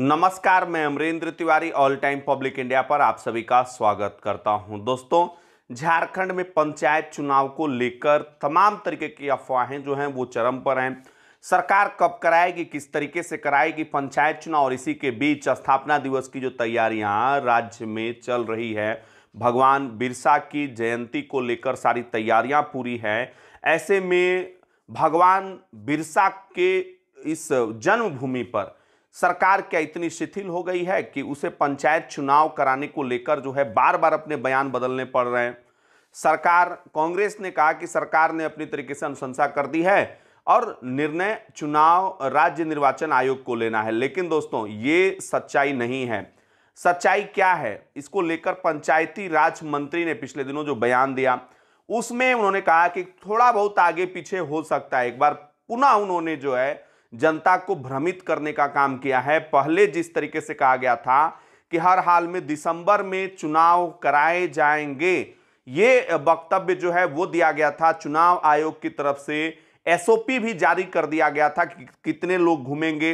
नमस्कार मैं Amarendra Tiwari all time public India पर आप सभी का स्वागत करता हूं दोस्तों झारखंड में पंचायत चुनाव को लेकर तमाम तरीके की अफवाहें जो हैं वो चरम पर हैं सरकार कब कराएगी किस तरीके से कराएगी पंचायत चुनाव और इसी के बीच स्थापना दिवस की जो तैयारियां राज्य में चल रही है भगवान बिरसा की जयंती को लेकर सारी तैयारियां पूरी हैं ऐसे में भगवान बिरसा के इस जन्मभूमि पर सरकार क्या इतनी शिथिल हो गई है कि उसे पंचायत चुनाव कराने को लेकर जो है बार बार अपने बयान बदलने पड़ रहे हैं सरकार कांग्रेस ने कहा कि सरकार ने अपनी तरीके से अनुशंसा कर दी है और निर्णय चुनाव राज्य निर्वाचन आयोग को लेना है लेकिन दोस्तों ये सच्चाई नहीं है सच्चाई क्या है इसको लेकर पंचायती राज मंत्री ने पिछले दिनों जो बयान दिया उसमें उन्होंने कहा कि थोड़ा बहुत आगे पीछे हो सकता है एक बार पुनः उन्होंने जो है जनता को भ्रमित करने का काम किया है पहले जिस तरीके से कहा गया था कि हर हाल में दिसंबर में चुनाव कराए जाएंगे ये वक्तव्य जो है वो दिया गया था चुनाव आयोग की तरफ से एसओपी भी जारी कर दिया गया था कि कितने लोग घूमेंगे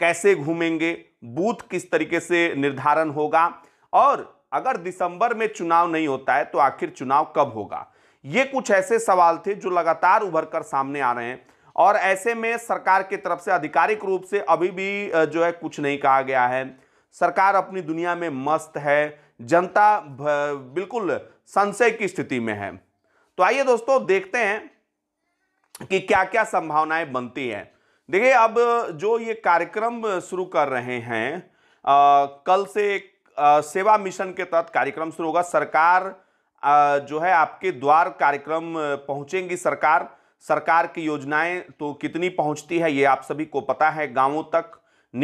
कैसे घूमेंगे बूथ किस तरीके से निर्धारण होगा और अगर दिसंबर में चुनाव नहीं होता है तो आखिर चुनाव कब होगा ये कुछ ऐसे सवाल थे जो लगातार उभर कर सामने आ रहे हैं और ऐसे में सरकार की तरफ से आधिकारिक रूप से अभी भी जो है कुछ नहीं कहा गया है सरकार अपनी दुनिया में मस्त है जनता बिल्कुल संशय की स्थिति में है तो आइए दोस्तों देखते हैं कि क्या क्या संभावनाएं बनती हैं देखिए अब जो ये कार्यक्रम शुरू कर रहे हैं आ, कल से आ, सेवा मिशन के तहत कार्यक्रम शुरू होगा सरकार आ, जो है आपके द्वार कार्यक्रम पहुंचेंगी सरकार सरकार की योजनाएं तो कितनी पहुंचती है ये आप सभी को पता है गांवों तक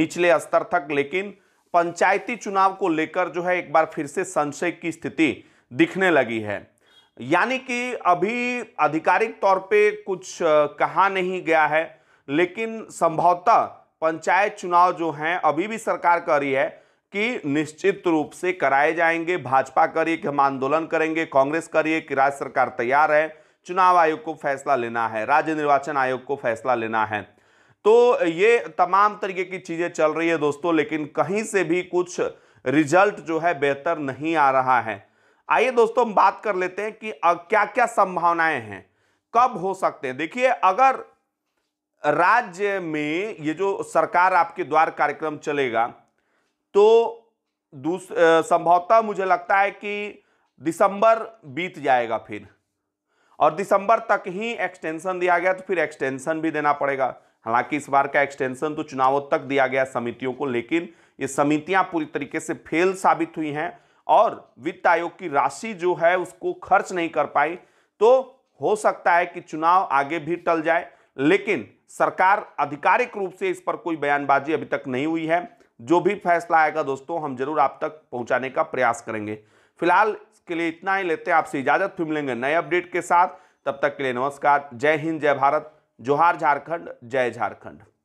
निचले स्तर तक लेकिन पंचायती चुनाव को लेकर जो है एक बार फिर से संशय की स्थिति दिखने लगी है यानी कि अभी आधिकारिक तौर पे कुछ कहा नहीं गया है लेकिन संभवतः पंचायत चुनाव जो हैं अभी भी सरकार कह रही है कि निश्चित रूप से कराए जाएंगे भाजपा करिए कि हम आंदोलन करेंगे कांग्रेस करिए कि राज्य सरकार तैयार है चुनाव आयोग को फैसला लेना है राज्य निर्वाचन आयोग को फैसला लेना है तो ये तमाम तरीके की चीज़ें चल रही है दोस्तों लेकिन कहीं से भी कुछ रिजल्ट जो है बेहतर नहीं आ रहा है आइए दोस्तों हम बात कर लेते हैं कि क्या क्या संभावनाएं हैं कब हो सकते हैं देखिए अगर राज्य में ये जो सरकार आपके द्वार कार्यक्रम चलेगा तो दूस संभवतः मुझे लगता है कि दिसंबर बीत जाएगा फिर और दिसंबर तक ही एक्सटेंशन दिया गया तो फिर एक्सटेंशन भी देना पड़ेगा हालांकि इस बार का एक्सटेंशन तो चुनावों तक दिया गया समितियों को लेकिन ये समितियां पूरी तरीके से फेल साबित हुई हैं और वित्त आयोग की राशि जो है उसको खर्च नहीं कर पाई तो हो सकता है कि चुनाव आगे भी टल जाए लेकिन सरकार आधिकारिक रूप से इस पर कोई बयानबाजी अभी तक नहीं हुई है जो भी फैसला आएगा दोस्तों हम जरूर आप तक पहुंचाने का प्रयास करेंगे फिलहाल के लिए इतना ही लेते हैं आपसे इजाजत फिर मिलेंगे नए अपडेट के साथ तब तक के लिए नमस्कार जय हिंद जय भारत जोहार झारखंड जय झारखंड